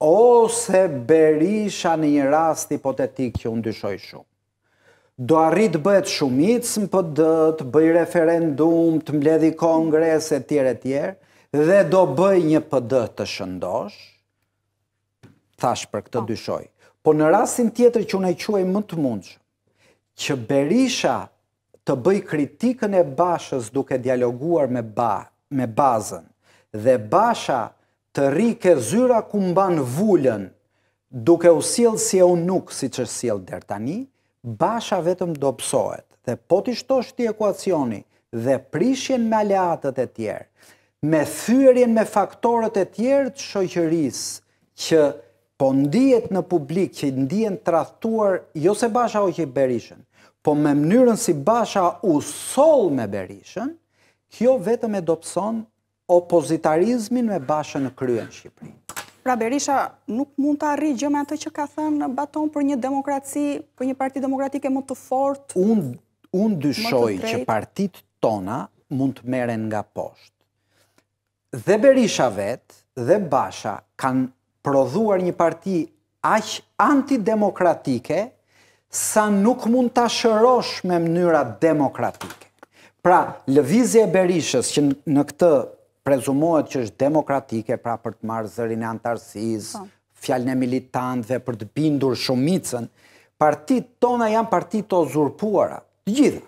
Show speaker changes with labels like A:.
A: ose berisha në një rast hipotetik që unë dyshoj shumë. Do arrit bëhet shumitës më pëdët, po bëj referendum, të mbledhi kongres e tjere dhe do bëj një pëdët të shëndosh, thash për këtë po. dyshoj. Po në rastin tjetër që unë e quaj më të mundsh, që berisha të bëj kritikën e bashës duke dialoguar me bazën, dhe basha të rike zyra ku mban vulën duke u sjell si e unuk siç që sjell deri tani basha vetëm do psohet dhe po ti shtosh ti ekuacioni dhe prishjen me aleatët e tjerë me thyrjen me faktorët e tjerë të shoqërisë që po ndihet në publik që ndihen tradhtuar jo se basha o oqi berishën po me mënyrën si basha u sol me berishën kjo vetëm e dobson opozitarizmin me bashën në kryen Shqipëri.
B: Pra Berisha, nuk mund të arri gjë me atë që ka thënë baton për një demokraci, për një parti demokratike më të fort,
A: më të trejt? Unë dyshoj që partit tona mund të meren nga poshtë. Dhe Berisha vetë dhe Basha kanë prodhuar një parti aqë antidemokratike sa nuk mund të ashërosh me mënyra demokratike. Pra, lëvizje e Berishës që në këtë prezumohet që është demokratike, pra për të marë zërin e antarësiz, po. fjallën e militantëve, për të bindur shumicën, partit tona janë partit të ozurpuara, gjitha,